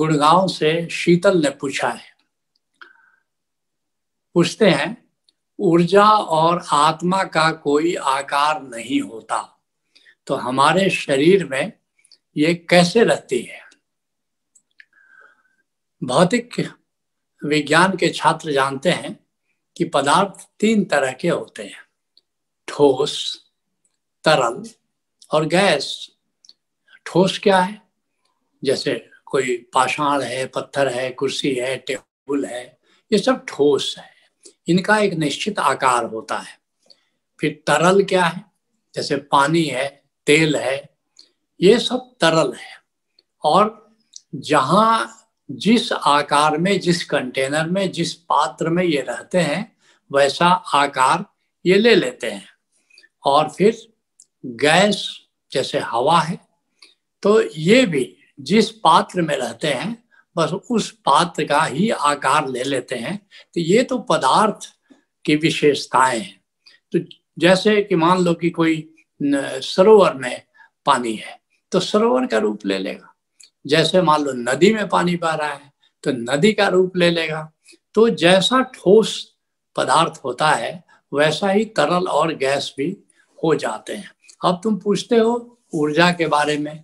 गुड़गांव से शीतल ने पूछा है पूछते हैं ऊर्जा और आत्मा का कोई आकार नहीं होता तो हमारे शरीर में ये कैसे रहती है भौतिक विज्ञान के छात्र जानते हैं कि पदार्थ तीन तरह के होते हैं ठोस तरल और गैस ठोस क्या है जैसे कोई पाषाण है पत्थर है कुर्सी है टेबल है ये सब ठोस है इनका एक निश्चित आकार होता है फिर तरल क्या है जैसे पानी है तेल है ये सब तरल है और जहाँ जिस आकार में जिस कंटेनर में जिस पात्र में ये रहते हैं वैसा आकार ये ले लेते हैं और फिर गैस जैसे हवा है तो ये भी जिस पात्र में रहते हैं बस उस पात्र का ही आकार ले लेते हैं तो ये तो पदार्थ की विशेषताएं हैं तो जैसे कि मान लो कि कोई सरोवर में पानी है तो सरोवर का रूप ले लेगा जैसे मान लो नदी में पानी बह रहा है तो नदी का रूप ले लेगा तो जैसा ठोस पदार्थ होता है वैसा ही तरल और गैस भी हो जाते हैं अब तुम पूछते हो ऊर्जा के बारे में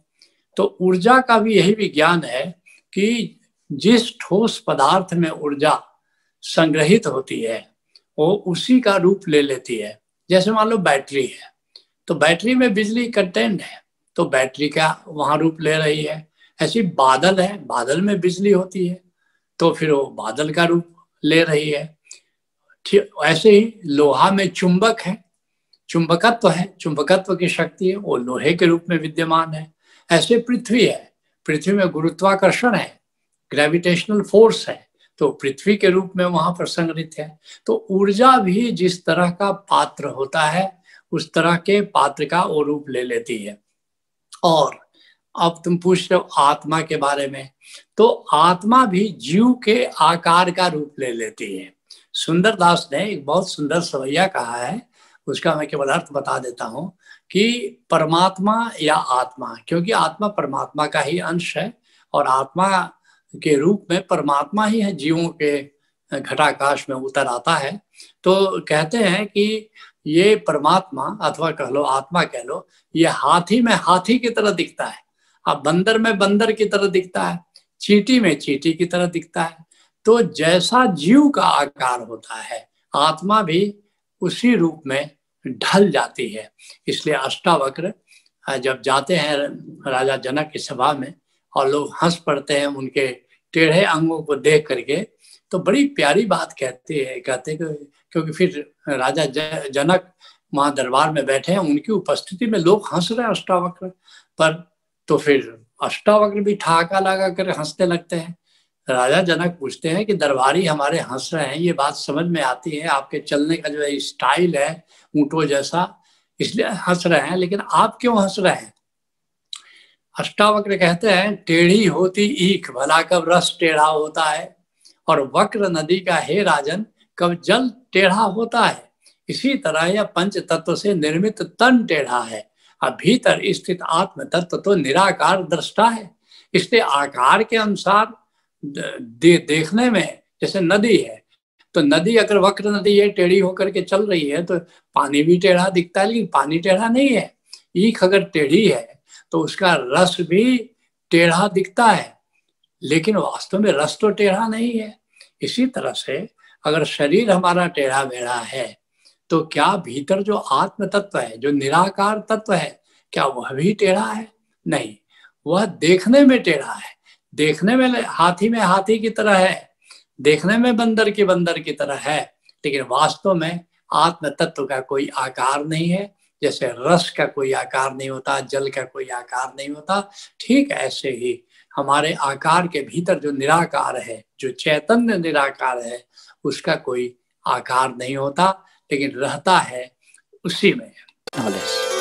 तो ऊर्जा का भी यही विज्ञान है कि जिस ठोस पदार्थ में ऊर्जा संग्रहित होती है वो उसी का रूप ले लेती है जैसे मान लो बैटरी है तो बैटरी में बिजली कंटेंट है तो बैटरी का वहां रूप ले रही है ऐसी बादल है बादल में बिजली होती है तो फिर वो बादल का रूप ले रही है ठीक ऐसे ही लोहा में चुंबक है चुंबकत्व है चुंबकत्व की शक्ति है वो लोहे के रूप में विद्यमान है ऐसे पृथ्वी है पृथ्वी में गुरुत्वाकर्षण है ग्रेविटेशनल फोर्स है तो पृथ्वी के रूप में वहां पर संग्रहित है तो ऊर्जा भी जिस तरह का पात्र होता है उस तरह के पात्र का वो रूप ले लेती है और अब तुम पूछ रहे हो आत्मा के बारे में तो आत्मा भी जीव के आकार का रूप ले लेती है सुंदरदास ने एक बहुत सुंदर सवैया कहा है उसका मैं केवल अर्थ बता देता हूँ कि परमात्मा या आत्मा क्योंकि आत्मा परमात्मा का ही अंश है और आत्मा के रूप में परमात्मा ही है जीवों के घटाकाश में उतर आता है तो कहते हैं कि ये परमात्मा अथवा कह लो आत्मा कह लो ये हाथी में हाथी की तरह दिखता है अब बंदर में बंदर की तरह दिखता है चीटी में चीटी की तरह दिखता है तो जैसा जीव का आकार होता है आत्मा भी उसी रूप में ढल जाती है इसलिए अष्टावक्र जब जाते हैं राजा जनक की सभा में और लोग हंस पड़ते हैं उनके टेढ़े अंगों को देख करके तो बड़ी प्यारी बात कहती है कहते हैं क्योंकि फिर राजा जनक महा दरबार में बैठे हैं उनकी उपस्थिति में लोग हंस रहे हैं अष्टावक्र पर तो फिर अष्टावक्र भी ठहाका लगा कर हंसने लगते हैं राजा जनक पूछते हैं कि दरबारी हमारे हंस रहे हैं ये बात समझ में आती है आपके चलने का जो है स्टाइल है ऊँटो जैसा इसलिए हंस रहे हैं लेकिन आप क्यों हंस रहे हैं अष्टावक्र कहते हैं टेढ़ी होती ईख भला कब रस टेढ़ा होता है और वक्र नदी का हे राजन कब जल टेढ़ा होता है इसी तरह यह पंच तत्व से निर्मित तन टेढ़ा है अब भीतर स्थित आत्म तत्व तो निराकार दृष्टा है इसलिए आकार के अनुसार दे, देखने में जैसे नदी है तो नदी अगर वक्र नदी है टेढ़ी होकर के चल रही है तो पानी भी टेढ़ा दिखता है लेकिन पानी टेढ़ा नहीं है ईख अगर टेढ़ी है तो उसका रस भी टेढ़ा दिखता है लेकिन वास्तव में रस तो टेढ़ा नहीं है इसी तरह से अगर शरीर हमारा टेढ़ा मेढ़ा है तो क्या भीतर जो आत्म तत्व है जो निराकार तत्व है क्या वह भी टेढ़ा है नहीं वह देखने में टेढ़ा है देखने में हाथी में हाथी की तरह है देखने में बंदर की बंदर की तरह है लेकिन वास्तव में आत्म तत्व का कोई आकार नहीं है जैसे रस का कोई आकार नहीं होता जल का कोई आकार नहीं होता ठीक ऐसे ही हमारे आकार के भीतर जो निराकार है जो चैतन्य निराकार है उसका कोई आकार नहीं होता लेकिन रहता है उसी में हाँ,